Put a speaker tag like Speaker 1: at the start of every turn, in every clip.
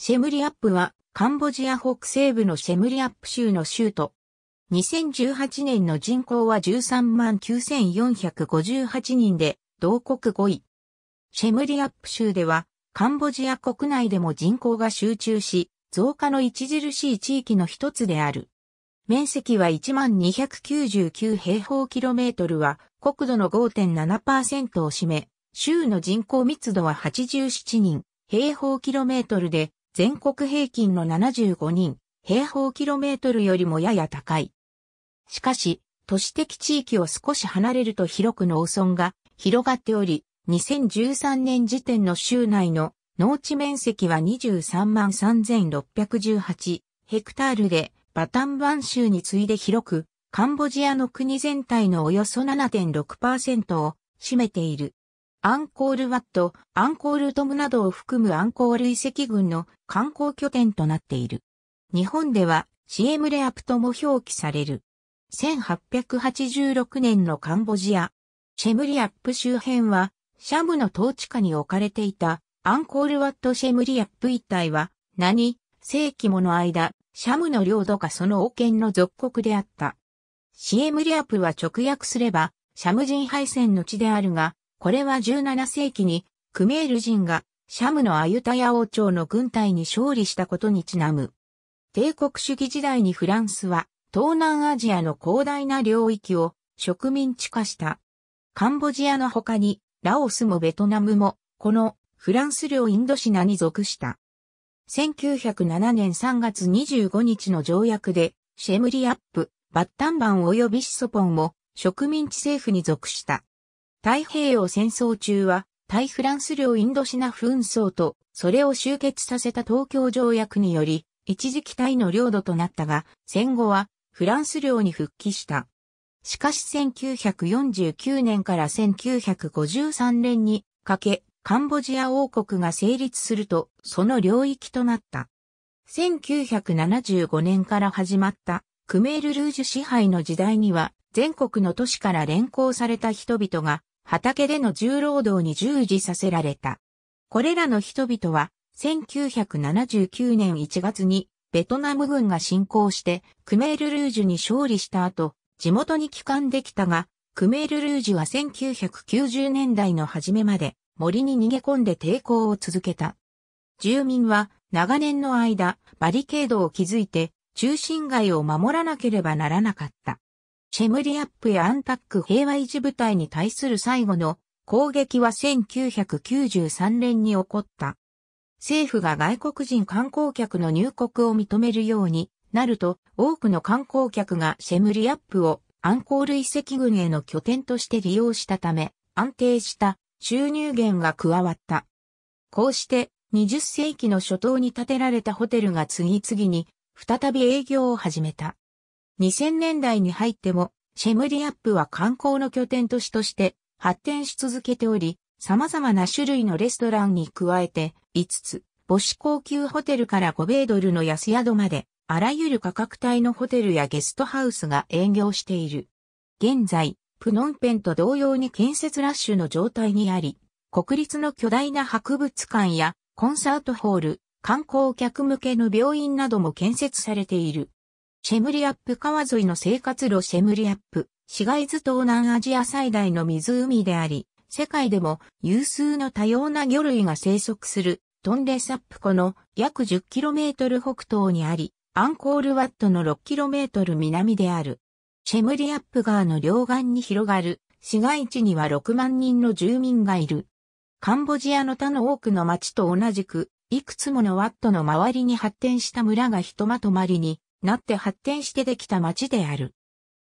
Speaker 1: シェムリアップはカンボジア北西部のシェムリアップ州の州都。2018年の人口は13万9458人で同国5位。シェムリアップ州ではカンボジア国内でも人口が集中し、増加の著しい地域の一つである。面積は1299平方キロメートルは国土の5.7%を占め、州の人口密度は87人平方キロメートルで全国平均の75人、平方キロメートルよりもやや高い。しかし、都市的地域を少し離れると広く農村が広がっており、2013年時点の州内の農地面積は23万3618ヘクタールで、バタンバン州に次いで広く、カンボジアの国全体のおよそ7.6%を占めている。アンコールワット、アンコールトムなどを含むアンコール遺跡群の観光拠点となっている。日本ではシエムレアプとも表記される。1886年のカンボジア、シェムリアップ周辺は、シャムの統治下に置かれていたアンコールワットシェムリアップ一帯は、何、世紀もの間、シャムの領土かその王権の属国であった。シエムリアップは直訳すれば、シャム人敗戦の地であるが、これは17世紀にクメール人がシャムのアユタヤ王朝の軍隊に勝利したことにちなむ。帝国主義時代にフランスは東南アジアの広大な領域を植民地化した。カンボジアの他にラオスもベトナムもこのフランス領インドシナに属した。1907年3月25日の条約でシェムリアップ、バッタンバン及びシソポンも植民地政府に属した。太平洋戦争中は、対フランス領インドシナ紛争と、それを終結させた東京条約により、一時期タイの領土となったが、戦後はフランス領に復帰した。しかし1949年から1953年にかけ、カンボジア王国が成立すると、その領域となった。1975年から始まったクメール・ルージュ支配の時代には、全国の都市から連行された人々が畑での重労働に従事させられた。これらの人々は、1979年1月にベトナム軍が侵攻してクメールルージュに勝利した後、地元に帰還できたが、クメールルージュは1990年代の初めまで森に逃げ込んで抵抗を続けた。住民は長年の間バリケードを築いて中心街を守らなければならなかった。シェムリアップやアンタック平和維持部隊に対する最後の攻撃は1993年に起こった。政府が外国人観光客の入国を認めるようになると多くの観光客がシェムリアップをアンコール遺跡群への拠点として利用したため安定した収入源が加わった。こうして20世紀の初頭に建てられたホテルが次々に再び営業を始めた。2000年代に入っても、シェムリアップは観光の拠点都市として発展し続けており、様々な種類のレストランに加えて、5つ、母子高級ホテルから5米ドルの安宿まで、あらゆる価格帯のホテルやゲストハウスが営業している。現在、プノンペンと同様に建設ラッシュの状態にあり、国立の巨大な博物館やコンサートホール、観光客向けの病院なども建設されている。シェムリアップ川沿いの生活路シェムリアップ、市街図東南アジア最大の湖であり、世界でも有数の多様な魚類が生息するトンレサップ湖の約 10km 北東にあり、アンコールワットの 6km 南である。シェムリアップ川の両岸に広がる市街地には6万人の住民がいる。カンボジアの他の多くの町と同じく、いくつものワットの周りに発展した村がひとまとまりになって発展してできた町である。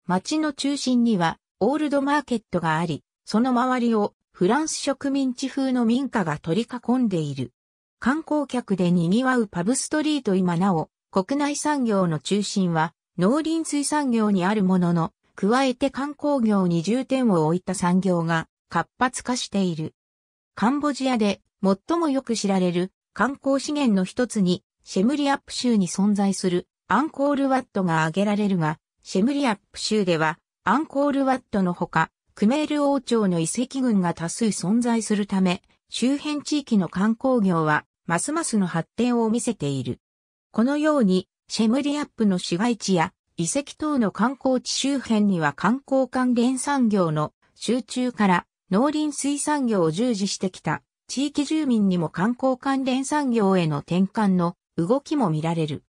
Speaker 1: 町の中心にはオールドマーケットがあり、その周りをフランス植民地風の民家が取り囲んでいる。観光客で賑わうパブストリート今なお、国内産業の中心は農林水産業にあるものの、加えて観光業に重点を置いた産業が活発化している。カンボジアで最もよく知られる観光資源の一つにシェムリアップ州に存在するアンコールワットが挙げられるが、シェムリアップ州では、アンコールワットのほか、クメール王朝の遺跡群が多数存在するため、周辺地域の観光業は、ますますの発展を見せている。このように、シェムリアップの市街地や遺跡等の観光地周辺には観光関連産業の集中から農林水産業を従事してきた地域住民にも観光関連産業への転換の動きも見られる。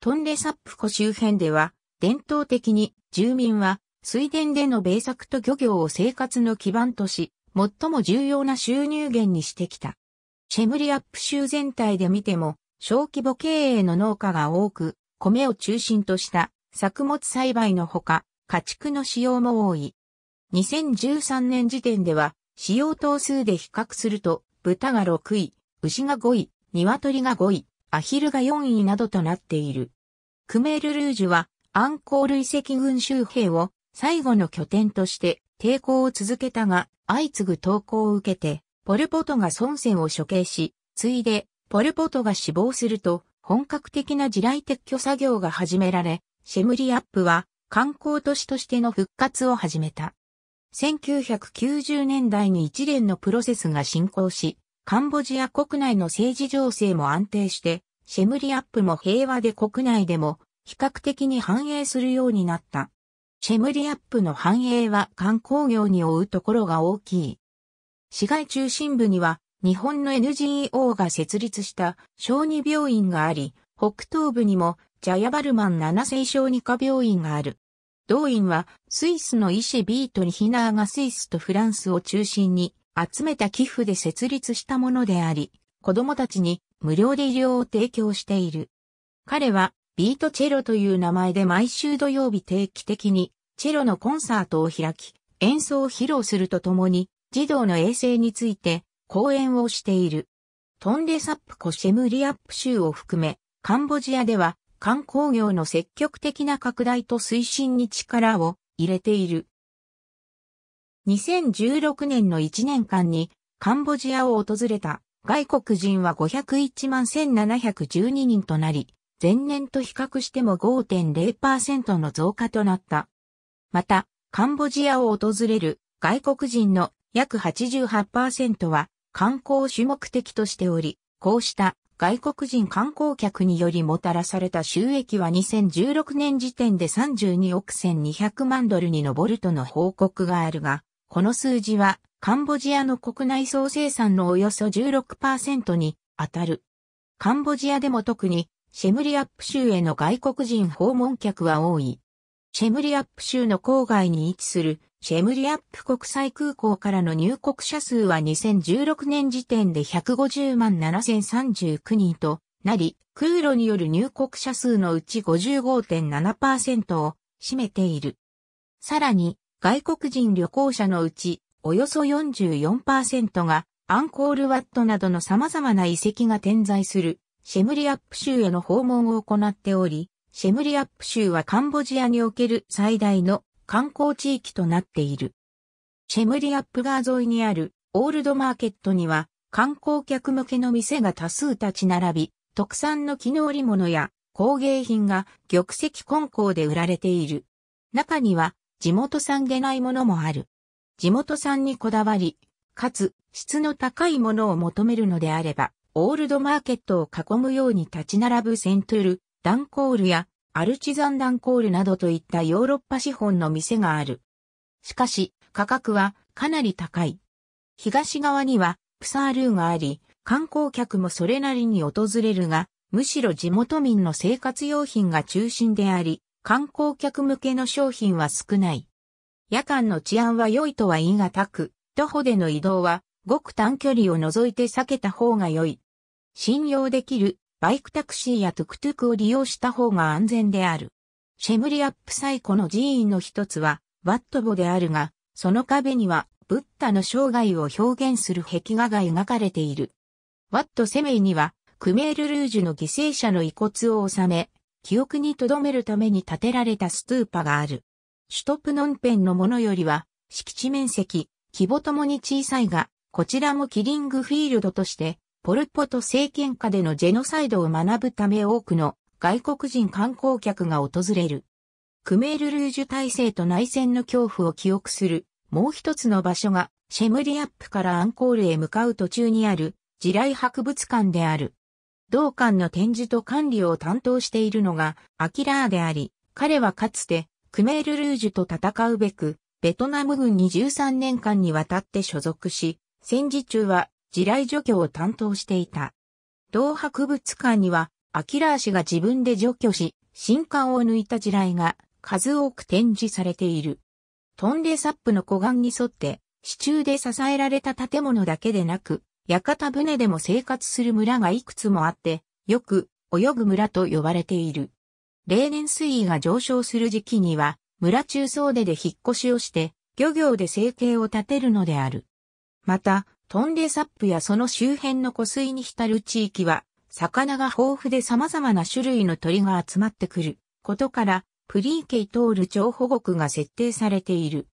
Speaker 1: トンレサップ湖周辺では、伝統的に住民は水田での米作と漁業を生活の基盤とし、最も重要な収入源にしてきた。シェムリアップ州全体で見ても、小規模経営の農家が多く、米を中心とした作物栽培のほか、家畜の使用も多い。2013年時点では、使用頭数で比較すると、豚が6位、牛が5位、鶏が5位、アヒルが4位などとなっている。クメールルージュはアンコール遺跡群周辺を最後の拠点として抵抗を続けたが相次ぐ投降を受けてポルポトが孫戦を処刑し、ついでポルポトが死亡すると本格的な地雷撤去作業が始められ、シェムリアップは観光都市としての復活を始めた。1990年代に一連のプロセスが進行し、カンボジア国内の政治情勢も安定して、シェムリアップも平和で国内でも比較的に繁栄するようになった。シェムリアップの繁栄は観光業に追うところが大きい。市街中心部には日本の NGO が設立した小児病院があり、北東部にもジャヤバルマン7世小児科病院がある。同院はスイスの医師ビートリヒナーがスイスとフランスを中心に集めた寄付で設立したものであり、子供たちに無料で医療を提供している。彼はビートチェロという名前で毎週土曜日定期的にチェロのコンサートを開き、演奏を披露するとともに児童の衛生について講演をしている。トンレサップコシェムリアップ州を含め、カンボジアでは観光業の積極的な拡大と推進に力を入れている。2016年の1年間にカンボジアを訪れた外国人は501万1712人となり、前年と比較しても5.0%の増加となった。また、カンボジアを訪れる外国人の約88%は観光主目的としており、こうした外国人観光客によりもたらされた収益は2016年時点で32億1200万ドルに上るとの報告があるが、この数字はカンボジアの国内総生産のおよそ16%に当たる。カンボジアでも特にシェムリアップ州への外国人訪問客は多い。シェムリアップ州の郊外に位置するシェムリアップ国際空港からの入国者数は2016年時点で150万7039人となり、空路による入国者数のうち55.7%を占めている。さらに、外国人旅行者のうち、およそ44%がアンコールワットなどの様々な遺跡が点在するシェムリアップ州への訪問を行っており、シェムリアップ州はカンボジアにおける最大の観光地域となっている。シェムリアップ川沿いにあるオールドマーケットには観光客向けの店が多数立ち並び、特産の絹織物や工芸品が玉石混交で売られている。中には地元産でないものもある。地元産にこだわり、かつ質の高いものを求めるのであれば、オールドマーケットを囲むように立ち並ぶセントゥル、ダンコールやアルチザンダンコールなどといったヨーロッパ資本の店がある。しかし、価格はかなり高い。東側にはプサールーがあり、観光客もそれなりに訪れるが、むしろ地元民の生活用品が中心であり、観光客向けの商品は少ない。夜間の治安は良いとは言い難く、徒歩での移動は、ごく短距離を除いて避けた方が良い。信用できる、バイクタクシーやトゥクトゥクを利用した方が安全である。シェムリアップ最古の寺院の一つは、ワットボであるが、その壁には、ブッダの生涯を表現する壁画が描かれている。ワットセメイには、クメールルージュの犠牲者の遺骨を収め、記憶に留めるために建てられたストゥーパがある。首都プノンペンのものよりは、敷地面積、規模ともに小さいが、こちらもキリングフィールドとして、ポルポト政権下でのジェノサイドを学ぶため多くの外国人観光客が訪れる。クメール・ルージュ体制と内戦の恐怖を記憶する、もう一つの場所が、シェムリアップからアンコールへ向かう途中にある、地雷博物館である。同館の展示と管理を担当しているのが、アキラーであり、彼はかつて、クメールルージュと戦うべく、ベトナム軍に13年間にわたって所属し、戦時中は地雷除去を担当していた。同博物館には、アキラー氏が自分で除去し、新館を抜いた地雷が数多く展示されている。トンレサップの湖岸に沿って、支柱で支えられた建物だけでなく、屋形船でも生活する村がいくつもあって、よく泳ぐ村と呼ばれている。例年水位が上昇する時期には、村中総出で引っ越しをして、漁業で生計を立てるのである。また、トンレサップやその周辺の湖水に浸る地域は、魚が豊富で様々な種類の鳥が集まってくることから、プリーケイトール町保護区が設定されている。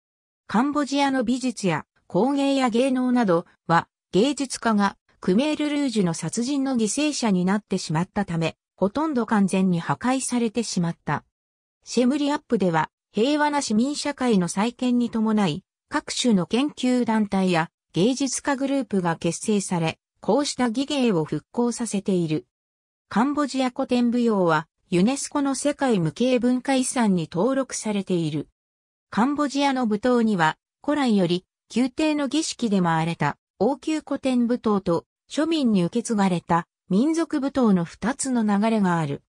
Speaker 1: カンボジアの美術や工芸や芸能などは芸術家がクメール・ルージュの殺人の犠牲者になってしまったため、ほとんど完全に破壊されてしまった。シェムリアップでは、平和な市民社会の再建に伴い、各種の研究団体や芸術家グループが結成され、こうした技芸を復興させている。カンボジア古典舞踊は、ユネスコの世界無形文化遺産に登録されている。カンボジアの舞踏には、古来より、宮廷の儀式で回れた王宮古典舞踏と庶民に受け継がれた民族舞踏の二つの流れがある。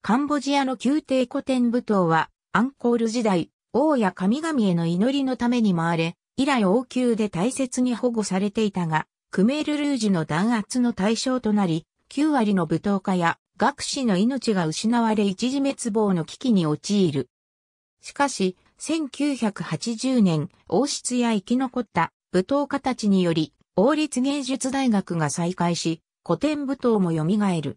Speaker 1: カンボジアの宮廷古典舞踏はアンコール時代、王や神々への祈りのために回れ、以来王宮で大切に保護されていたが、クメールルージュの弾圧の対象となり、9割の舞踏家や学士の命が失われ一時滅亡の危機に陥る。しかし、1980年、王室や生き残った舞踏家たちにより、王立芸術大学が再開し、古典舞踏も蘇る。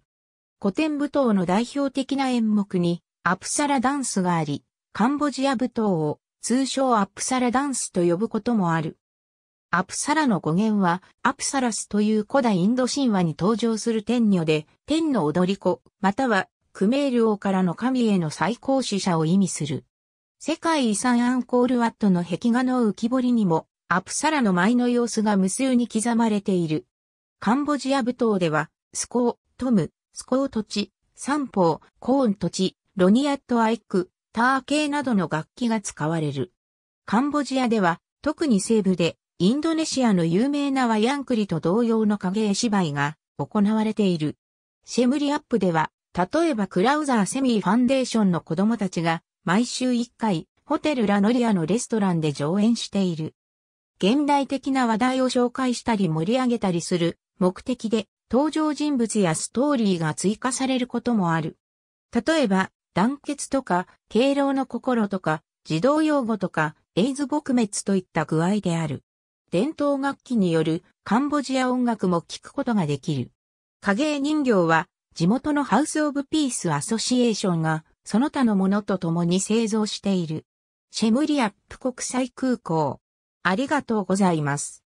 Speaker 1: 古典舞踏の代表的な演目に、アプサラダンスがあり、カンボジア舞踏を通称アプサラダンスと呼ぶこともある。アプサラの語源は、アプサラスという古代インド神話に登場する天女で、天の踊り子、またはクメール王からの神への最高使者を意味する。世界遺産アンコールワットの壁画の浮き彫りにもアプサラの舞の様子が無数に刻まれている。カンボジア舞踏では、スコー、トム、スコート地、サンポー、コーン土地、ロニアットアイク、ター系などの楽器が使われる。カンボジアでは、特に西部で、インドネシアの有名なワヤンクリと同様の影絵芝居が行われている。シェムリアップでは、例えばクラウザーセミーファンデーションの子供たちが毎週1回ホテルラノリアのレストランで上演している。現代的な話題を紹介したり盛り上げたりする目的で登場人物やストーリーが追加されることもある。例えば、団結とか、敬老の心とか、児童養護とか、エイズ撲滅といった具合である。伝統楽器によるカンボジア音楽も聴くことができる。影絵人形は地元のハウス・オブ・ピース・アソシエーションがその他のものと共に製造している。シェムリアップ国際空港。ありがとうございます。